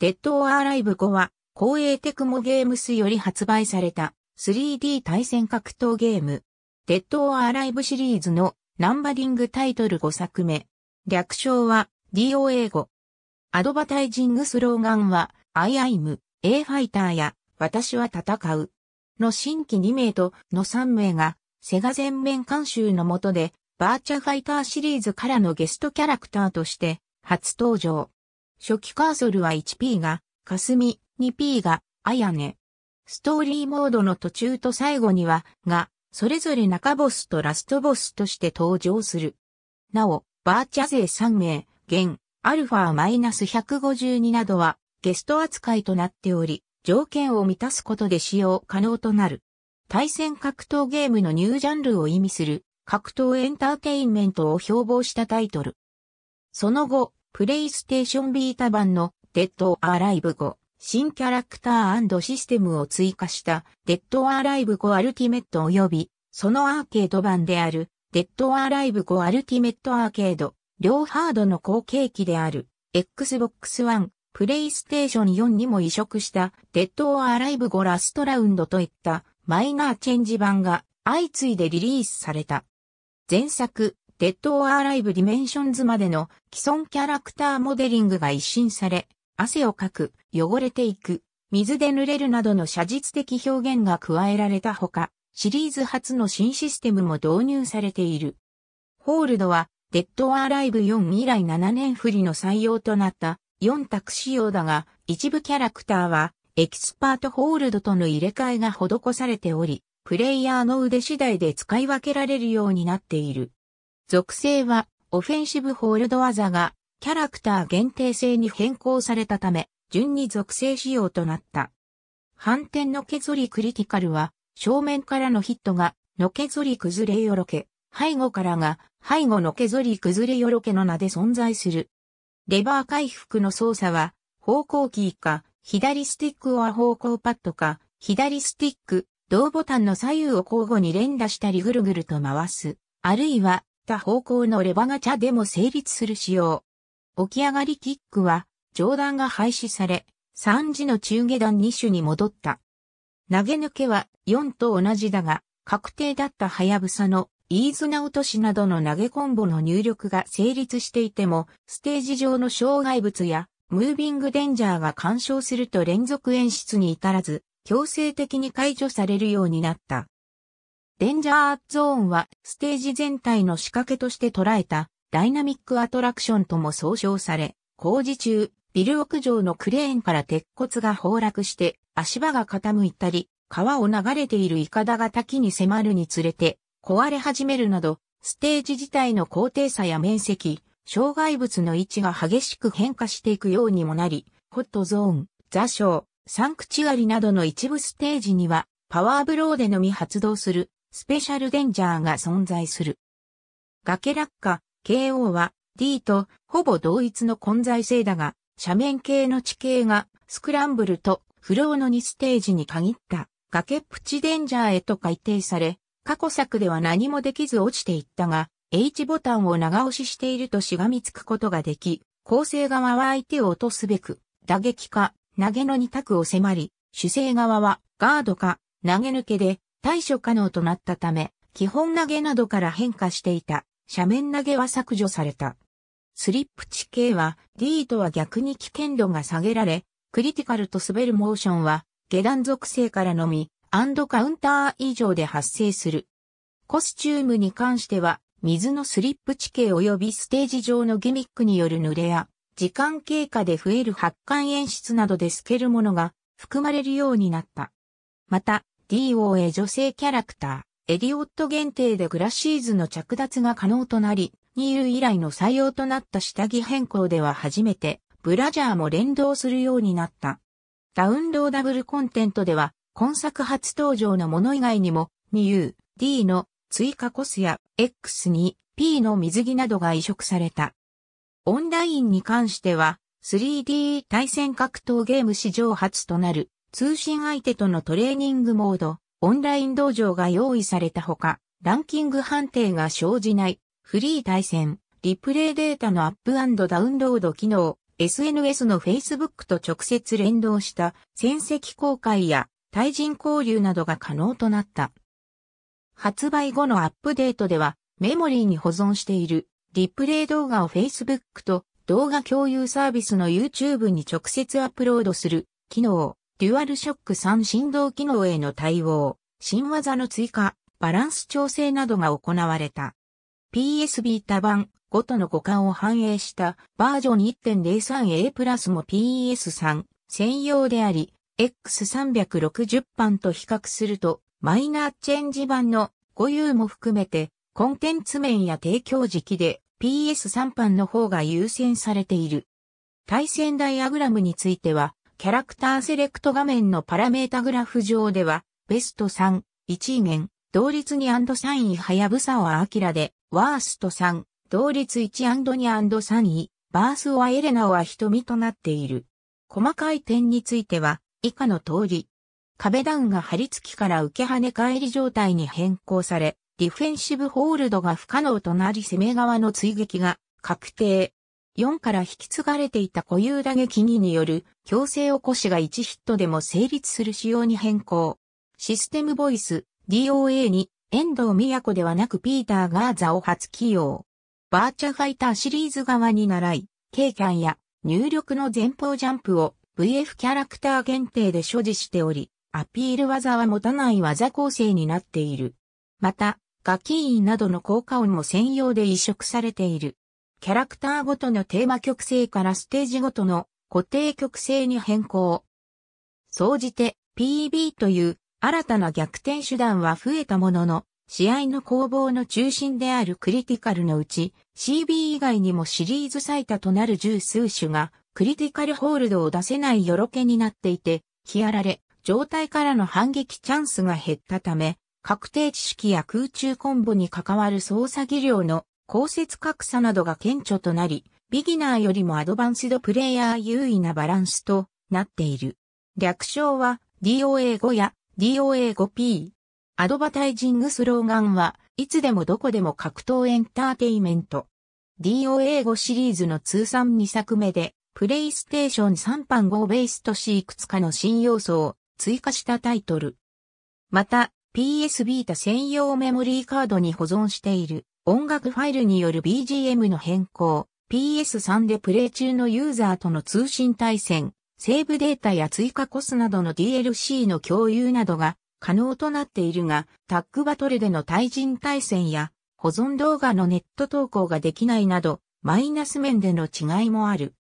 デッドオアライブ5は、公営テクモゲームスより発売された 3D 対戦格闘ゲーム。デッドオアライブシリーズのナンバリングタイトル5作目。略称は DOA 5アドバタイジングスローガンは、I am A ファイターや私は戦うの新規2名との3名がセガ全面監修の下でバーチャファイターシリーズからのゲストキャラクターとして初登場。初期カーソルは 1P が、霞、2P が、あやね。ストーリーモードの途中と最後には、が、それぞれ中ボスとラストボスとして登場する。なお、バーチャ勢3名、現、アルファ -152 などは、ゲスト扱いとなっており、条件を満たすことで使用可能となる。対戦格闘ゲームのニュージャンルを意味する格闘エンターテインメントを標榜したタイトル。その後、プレイステーションビータ版のデッドアライブ5、新キャラクターシステムを追加したデッドアライブ5アルティメット及びそのアーケード版であるデッドアライブ5アルティメットアーケード、両ハードの後継機である Xbox One、プレイステーション4にも移植したデッドアライブ5ラストラウンドといったマイナーチェンジ版が相次いでリリースされた。前作デッド・オア・ライブ・ディメンションズまでの既存キャラクターモデリングが一新され、汗をかく、汚れていく、水で濡れるなどの写実的表現が加えられたほか、シリーズ初の新システムも導入されている。ホールドは、デッド・オアライブ4以来7年振りの採用となった4択仕様だが、一部キャラクターは、エキスパートホールドとの入れ替えが施されており、プレイヤーの腕次第で使い分けられるようになっている。属性は、オフェンシブホールド技が、キャラクター限定性に変更されたため、順に属性仕様となった。反転のけぞりクリティカルは、正面からのヒットが、のけぞり崩れよろけ、背後からが、背後のけぞり崩れよろけの名で存在する。レバー回復の操作は、方向キーか、左スティックは方向パッドか、左スティック、同ボタンの左右を交互に連打したりぐるぐると回す、あるいはった方向のレバガチャでも成立する仕様。起き上がりキックは、上段が廃止され、3時の中下段2種に戻った。投げ抜けは4と同じだが、確定だったハヤブサの飯綱落としなどの投げコンボの入力が成立していても、ステージ上の障害物やムービングデンジャーが干渉すると連続演出に至らず、強制的に解除されるようになった。デンジャーゾーンはステージ全体の仕掛けとして捉えたダイナミックアトラクションとも総称され、工事中、ビル屋上のクレーンから鉄骨が崩落して足場が傾いたり、川を流れているイカダが滝に迫るにつれて壊れ始めるなど、ステージ自体の高低差や面積、障害物の位置が激しく変化していくようにもなり、ホットゾーン、座礁、サンクチュアリなどの一部ステージには、パワーブローでのみ発動するスペシャルデンジャーが存在する。崖落下、KO は D とほぼ同一の混在性だが、斜面系の地形がスクランブルとフローの2ステージに限った崖プチデンジャーへと改定され、過去作では何もできず落ちていったが、H ボタンを長押ししているとしがみつくことができ、構成側は相手を落とすべく、打撃か、投げの2択を迫り、主勢側はガードか、投げ抜けで、対処可能となったため、基本投げなどから変化していた斜面投げは削除された。スリップ地形は D とは逆に危険度が下げられ、クリティカルと滑るモーションは下段属性からのみ、アンドカウンター以上で発生する。コスチュームに関しては、水のスリップ地形及びステージ上のギミックによる濡れや、時間経過で増える発汗演出などで透けるものが含まれるようになった。また、DOA 女性キャラクター、エリオット限定でグラシーズの着脱が可能となり、ニール以来の採用となった下着変更では初めて、ブラジャーも連動するようになった。ダウンローダブルコンテントでは、今作初登場のもの以外にも、ュ u D の追加コスや X に P の水着などが移植された。オンラインに関しては、3D 対戦格闘ゲーム史上初となる通信相手とのトレーニングモード、オンライン道場が用意されたほか、ランキング判定が生じない、フリー対戦、リプレイデータのアップダウンロード機能、SNS の Facebook と直接連動した戦績公開や対人交流などが可能となった。発売後のアップデートではメモリーに保存しているリプレイ動画を Facebook と動画共有サービスの YouTube に直接アップロードする機能、デュアルショック3振動機能への対応、新技の追加、バランス調整などが行われた。PS b 多版5との互換を反映したバージョン 1.03A プラスも PS3 専用であり、X360 版と比較すると、マイナーチェンジ版の固有も含めて、コンテンツ面や提供時期で PS3 版の方が優先されている。対戦ダイアグラムについては、キャラクターセレクト画面のパラメータグラフ上では、ベスト3、1位面、同率に &3 位はやぶさはあきらで、ワースト3、同率 1&2&3 位、バースはエレナは瞳となっている。細かい点については、以下の通り。壁ダウンが張り付きから受け跳ね返り状態に変更され、ディフェンシブホールドが不可能となり攻め側の追撃が確定。4から引き継がれていた固有打撃技による強制起こしが1ヒットでも成立する仕様に変更。システムボイス DOA に遠藤都ではなくピーター・ガーザを初起用。バーチャファイターシリーズ側に習い、警官や入力の前方ジャンプを VF キャラクター限定で所持しており、アピール技は持たない技構成になっている。また、ガキーンなどの効果音も専用で移植されている。キャラクターごとのテーマ曲性からステージごとの固定曲性に変更。総じて PB という新たな逆転手段は増えたものの、試合の攻防の中心であるクリティカルのうち、CB 以外にもシリーズ最多となる十数種が、クリティカルホールドを出せないよろけになっていて、日あられ、状態からの反撃チャンスが減ったため、確定知識や空中コンボに関わる操作技量の降雪格差などが顕著となり、ビギナーよりもアドバンスドプレイヤー優位なバランスとなっている。略称は DOA5 や DOA5P。アドバタイジングスローガンはいつでもどこでも格闘エンターテイメント。DOA5 シリーズの通算2作目で、プレイステーション3版5ベースとしいくつかの新要素を追加したタイトル。また、PS ビータ専用メモリーカードに保存している。音楽ファイルによる BGM の変更、PS3 でプレイ中のユーザーとの通信対戦、セーブデータや追加コスなどの DLC の共有などが可能となっているが、タッグバトルでの対人対戦や保存動画のネット投稿ができないなど、マイナス面での違いもある。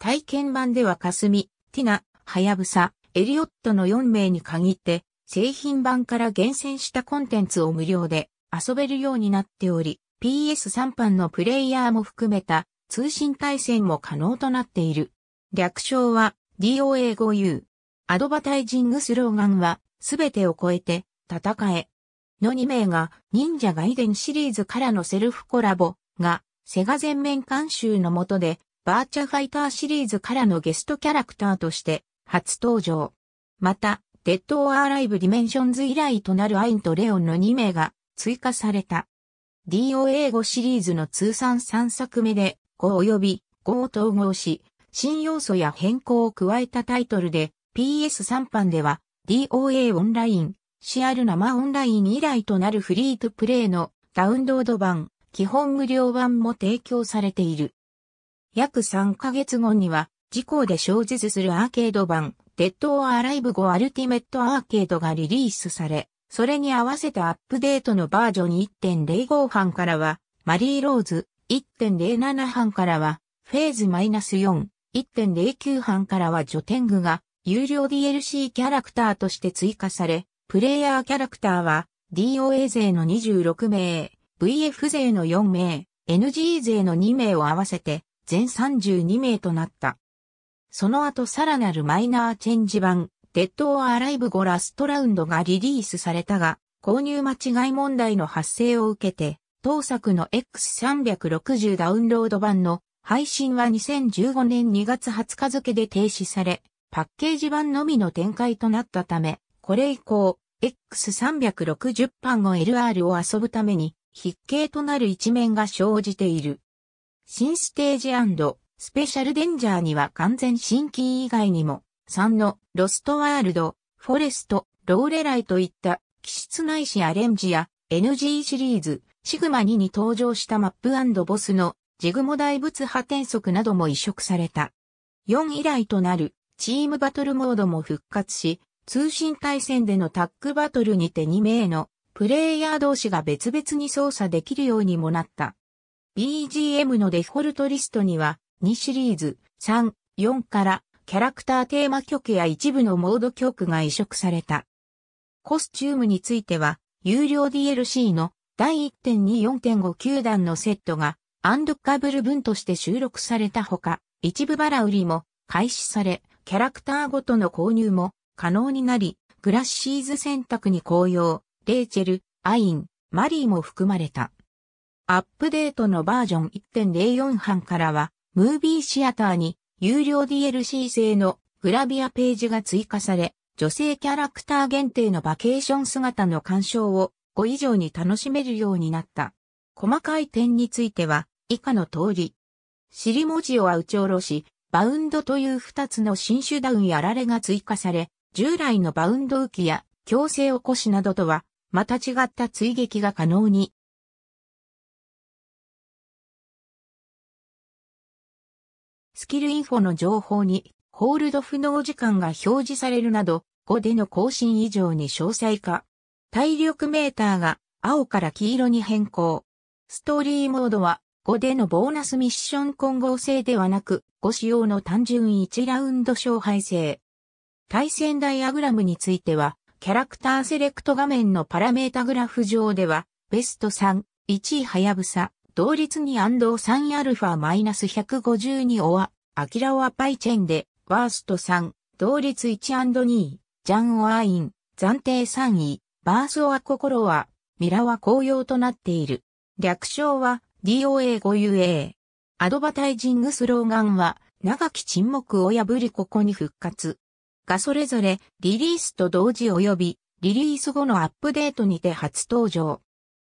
体験版では霞、ティナ、ハヤブサ、エリオットの4名に限って、製品版から厳選したコンテンツを無料で遊べるようになっており、PS3 版のプレイヤーも含めた通信対戦も可能となっている。略称は DOA5U。アドバタイジングスローガンはすべてを超えて戦え。の2名が忍者ガイデンシリーズからのセルフコラボがセガ全面監修の下でバーチャファイターシリーズからのゲストキャラクターとして初登場。また、デッド・オア・ライブ・ディメンションズ以来となるアインとレオンの2名が追加された。DOA5 シリーズの通算3作目で5及び5を統合し、新要素や変更を加えたタイトルで PS3 版では DOA オンライン、CR 生オンライン以来となるフリートプレイのダウンロード版、基本無料版も提供されている。約3ヶ月後には、事故で消絶するアーケード版、デッド・オア・ライブ5アルティメット・アーケードがリリースされ、それに合わせたアップデートのバージョン1.05半からは、マリーローズ、1.07半からは、フェーズ -4、1.09半からはジョテングが、有料 DLC キャラクターとして追加され、プレイヤーキャラクターは、DOA 勢の26名、VF 勢の4名、NG 勢の2名を合わせて、全32名となった。その後さらなるマイナーチェンジ版、デッド・オア・ライブ後ラストラウンドがリリースされたが、購入間違い問題の発生を受けて、当作の X360 ダウンロード版の配信は2015年2月20日付で停止され、パッケージ版のみの展開となったため、これ以降、X360 版を LR を遊ぶために、筆形となる一面が生じている。新ステージスペシャルデンジャーには完全新規以外にも、3のロストワールド、フォレスト、ローレライといった気質ないしアレンジや NG シリーズ、シグマ2に登場したマップボスのジグモ大仏派転則なども移植された。4以来となるチームバトルモードも復活し、通信対戦でのタッグバトルにて2名のプレイヤー同士が別々に操作できるようにもなった。BGM のデフォルトリストには2シリーズ3、4からキャラクターテーマ曲や一部のモード曲が移植された。コスチュームについては、有料 DLC の第1.24.59弾のセットがアンドッカブル文として収録されたほか、一部バラ売りも開始され、キャラクターごとの購入も可能になり、グラッシーズ選択に紅葉、レイチェル、アイン、マリーも含まれた。アップデートのバージョン1.04版からは、ムービーシアターに有料 DLC 製のグラビアページが追加され、女性キャラクター限定のバケーション姿の鑑賞を5以上に楽しめるようになった。細かい点については以下の通り。尻文字を打ち下ろし、バウンドという2つの新種ダウンやられが追加され、従来のバウンド浮きや強制起こしなどとは、また違った追撃が可能にスキルインフォの情報に、ホールド不能時間が表示されるなど、5での更新以上に詳細化。体力メーターが青から黄色に変更。ストーリーモードは5でのボーナスミッション混合制ではなく、5仕様の単純1ラウンド勝敗制。対戦ダイアグラムについては、キャラクターセレクト画面のパラメータグラフ上では、ベスト3、1位ハヤブサ、同率に安藤 3α-152 オア、アキラオアパイチェンで、ワースト3、同率 1&2、ジャンオアイン、暫定3位、バースオア心は、ミラは紅葉となっている。略称は、DOA5UA。アドバタイジングスローガンは、長き沈黙を破りここに復活。がそれぞれ、リリースと同時及び、リリース後のアップデートにて初登場。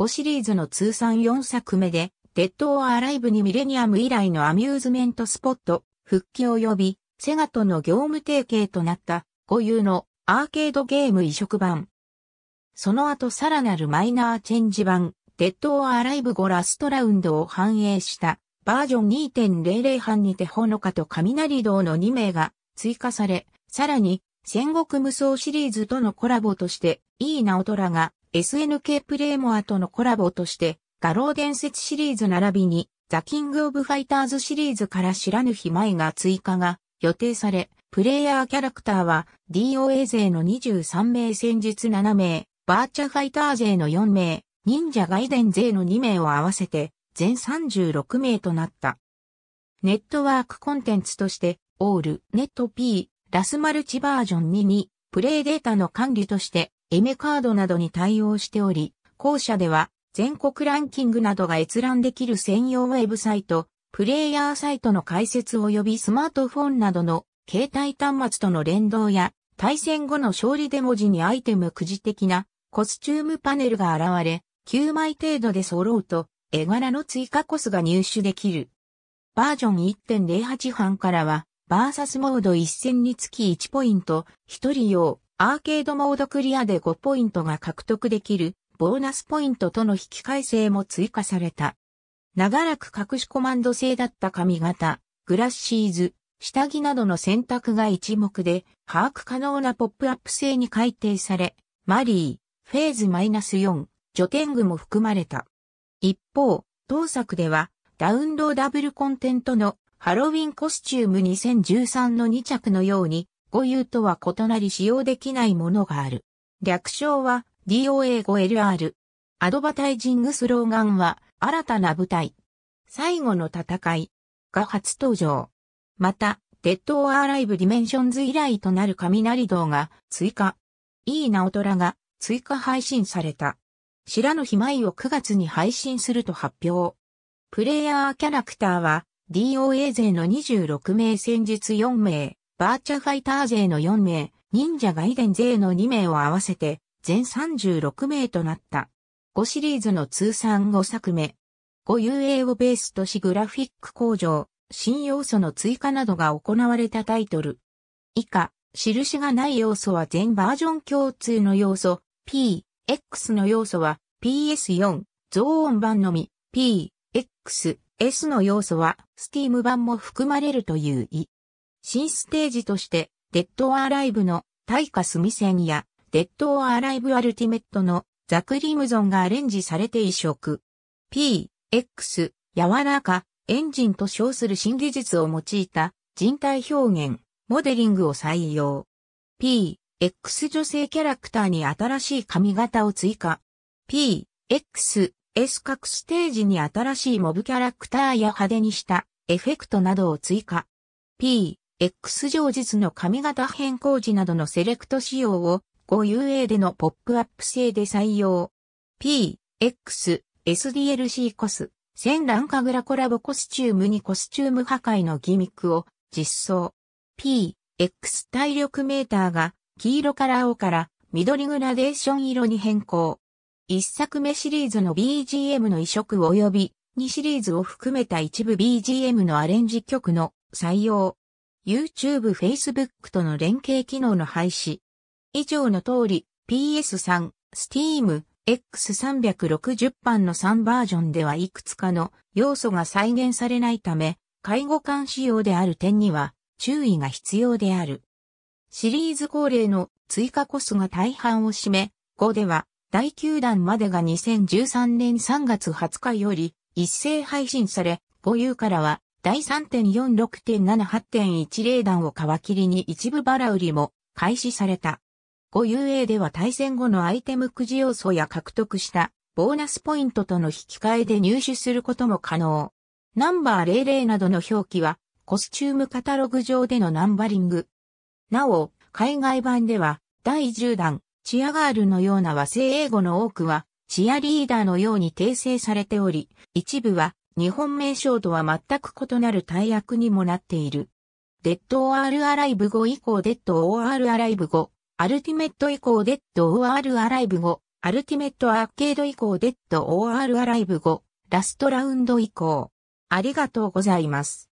5シリーズの通算4作目で、デッド・オア・ライブにミレニアム以来のアミューズメントスポット、復帰及び、セガとの業務提携となった、固有のアーケードゲーム移植版。その後さらなるマイナーチェンジ版、デッド・オア・ライブ5ラストラウンドを反映したバージョン2.00版にてほのかと雷堂の2名が追加され、さらに戦国無双シリーズとのコラボとして、いいなおとらが SNK プレイモアとのコラボとして、画廊伝説シリーズ並びに、ザ・キング・オブ・ファイターズシリーズから知らぬ日前が追加が予定され、プレイヤーキャラクターは DOA 勢の23名戦術7名、バーチャファイター勢の4名、忍者外伝勢の2名を合わせて全36名となった。ネットワークコンテンツとして、オール、ネット P、ラスマルチバージョン2に、プレイデータの管理として、エメカードなどに対応しており、後者では全国ランキングなどが閲覧できる専用ウェブサイト、プレイヤーサイトの解説及びスマートフォンなどの携帯端末との連動や対戦後の勝利デモ時にアイテムくじ的なコスチュームパネルが現れ、9枚程度で揃うと絵柄の追加コスが入手できる。バージョン1.08版からは、バーサスモード1戦につき1ポイント、1人用、アーケードモードクリアで5ポイントが獲得できるボーナスポイントとの引き換え性も追加された。長らく隠しコマンド制だった髪型、グラッシーズ、下着などの選択が一目で把握可能なポップアップ性に改定され、マリー、フェーズ -4、テングも含まれた。一方、当作ではダウンローダブルコンテントのハロウィンコスチューム2013の2着のように語油とは異なり使用できないものがある。略称は DOA5LR。アドバタイジングスローガンは新たな舞台。最後の戦いが初登場。また、デッド・オア・ライブ・ディメンションズ以来となる雷動が追加。いいなおとらが追加配信された。白のひまいを9月に配信すると発表。プレイヤーキャラクターは DOA 勢の26名先日4名。バーチャファイター勢の4名、忍者外伝勢の2名を合わせて、全36名となった。5シリーズの通算5作目。5UA をベースとしグラフィック向上、新要素の追加などが行われたタイトル。以下、印がない要素は全バージョン共通の要素、P、X の要素は PS4、増音版のみ、P、X、S の要素は Steam 版も含まれるという意。新ステージとして、デッド・アライブのタイカスミセンや、デッド・アライブ・アルティメットのザクリムゾンがアレンジされて移植。P、X、柔らか、エンジンと称する新技術を用いた人体表現、モデリングを採用。P、X 女性キャラクターに新しい髪型を追加。P、X、S 各ステージに新しいモブキャラクターや派手にしたエフェクトなどを追加。P、X 上日の髪型変更時などのセレクト仕様を 5UA でのポップアップ制で採用。P、X、SDLC コス、ランカグラコラボコスチュームにコスチューム破壊のギミックを実装。P、X 体力メーターが黄色から青から緑グラデーション色に変更。一作目シリーズの BGM の移植及び2シリーズを含めた一部 BGM のアレンジ曲の採用。YouTube、Facebook との連携機能の廃止。以上の通り、PS3、Steam、X360 版の3バージョンではいくつかの要素が再現されないため、介護官仕様である点には注意が必要である。シリーズ恒例の追加コスが大半を占め、5では第9弾までが2013年3月20日より一斉配信され、5U からは第3.46.78.10弾を皮切りに一部バラ売りも開始された。5UA では対戦後のアイテムくじ要素や獲得したボーナスポイントとの引き換えで入手することも可能。ナンバー00などの表記はコスチュームカタログ上でのナンバリング。なお、海外版では第10弾、チアガールのような和製英語の多くはチアリーダーのように訂正されており、一部は日本名称とは全く異なる大役にもなっている。デッドオアールアライブ5以降デッドオアールアライブ5、アルティメット以降デッドオアールアライブ5、アルティメットアーケード以降デッドオアールアライブ5、ラストラウンド以降。ありがとうございます。